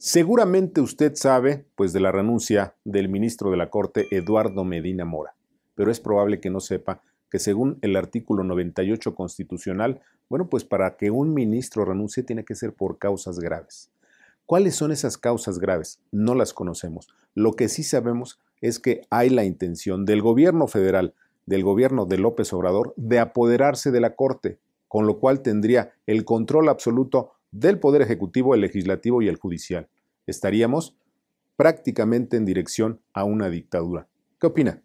Seguramente usted sabe, pues, de la renuncia del ministro de la Corte, Eduardo Medina Mora, pero es probable que no sepa que según el artículo 98 constitucional, bueno, pues para que un ministro renuncie tiene que ser por causas graves. ¿Cuáles son esas causas graves? No las conocemos. Lo que sí sabemos es que hay la intención del gobierno federal, del gobierno de López Obrador, de apoderarse de la Corte, con lo cual tendría el control absoluto del Poder Ejecutivo, el Legislativo y el Judicial. Estaríamos prácticamente en dirección a una dictadura. ¿Qué opina?